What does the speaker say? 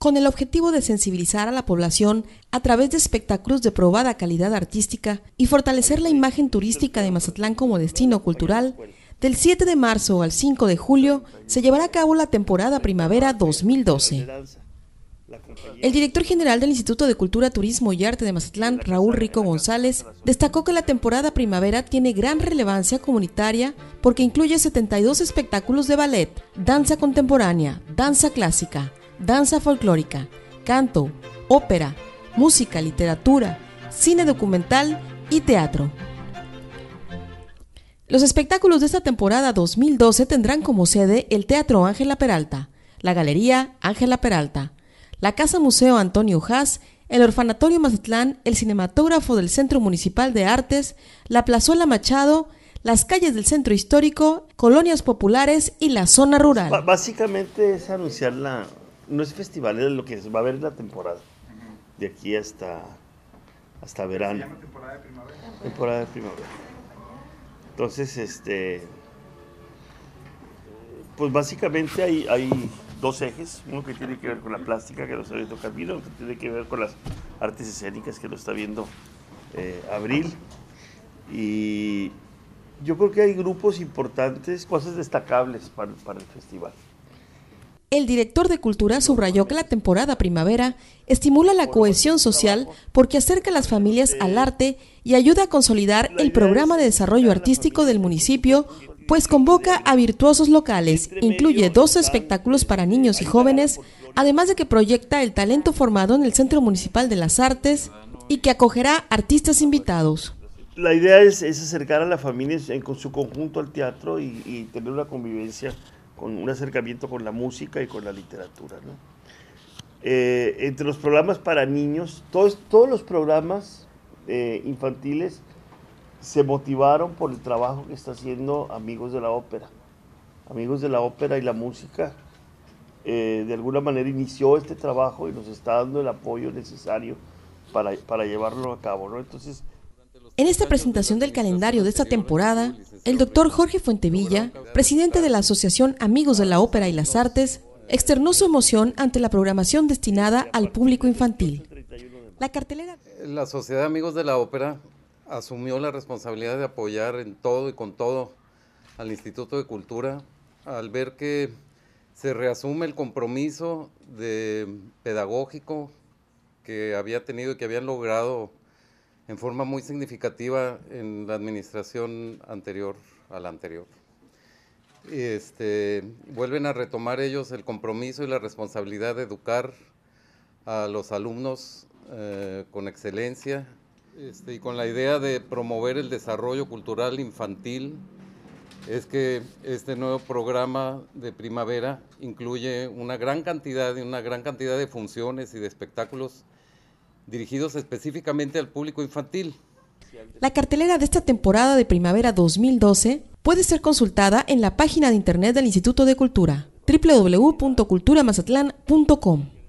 con el objetivo de sensibilizar a la población a través de espectáculos de probada calidad artística y fortalecer la imagen turística de Mazatlán como destino cultural, del 7 de marzo al 5 de julio se llevará a cabo la temporada primavera 2012. El director general del Instituto de Cultura, Turismo y Arte de Mazatlán, Raúl Rico González, destacó que la temporada primavera tiene gran relevancia comunitaria porque incluye 72 espectáculos de ballet, danza contemporánea, danza clásica, danza folclórica, canto, ópera, música, literatura, cine documental y teatro. Los espectáculos de esta temporada 2012 tendrán como sede el Teatro Ángela Peralta, la Galería Ángela Peralta, la Casa Museo Antonio Haas, el Orfanatorio Mazatlán, el Cinematógrafo del Centro Municipal de Artes, la Plazuela Machado, las calles del centro histórico, colonias populares y la zona rural. básicamente es anunciar la, no es festival, es lo que va a haber en la temporada. De aquí hasta, hasta verano. Se llama temporada de primavera. Temporada de primavera. Entonces, este. Pues básicamente hay, hay dos ejes: uno que tiene que ver con la plástica, que lo está viendo Camilo, otro que tiene que ver con las artes escénicas, que lo está viendo eh, Abril. Y yo creo que hay grupos importantes, cosas destacables para, para el festival. El director de Cultura subrayó que la temporada primavera estimula la cohesión social porque acerca a las familias al arte y ayuda a consolidar el programa de desarrollo artístico del municipio, pues convoca a virtuosos locales, incluye dos espectáculos para niños y jóvenes, además de que proyecta el talento formado en el Centro Municipal de las Artes y que acogerá artistas invitados. La idea es, acercar a las familias en, con su conjunto al teatro y tener una convivencia con un acercamiento con la música y con la literatura. ¿no? Eh, entre los programas para niños, todos, todos los programas eh, infantiles se motivaron por el trabajo que está haciendo Amigos de la Ópera. Amigos de la Ópera y la música, eh, de alguna manera inició este trabajo y nos está dando el apoyo necesario para, para llevarlo a cabo. ¿no? Entonces, en esta presentación del calendario de esta temporada, el doctor Jorge Fuentevilla, presidente de la Asociación Amigos de la Ópera y las Artes, externó su emoción ante la programación destinada al público infantil. La cartelera. La Sociedad Amigos de la Ópera asumió la responsabilidad de apoyar en todo y con todo al Instituto de Cultura al ver que se reasume el compromiso de pedagógico que había tenido y que habían logrado en forma muy significativa en la administración anterior a la anterior. Este, vuelven a retomar ellos el compromiso y la responsabilidad de educar a los alumnos eh, con excelencia este, y con la idea de promover el desarrollo cultural infantil. Es que este nuevo programa de primavera incluye una gran cantidad una gran cantidad de funciones y de espectáculos dirigidos específicamente al público infantil. La cartelera de esta temporada de primavera 2012 puede ser consultada en la página de internet del Instituto de Cultura www.culturamazatlán.com.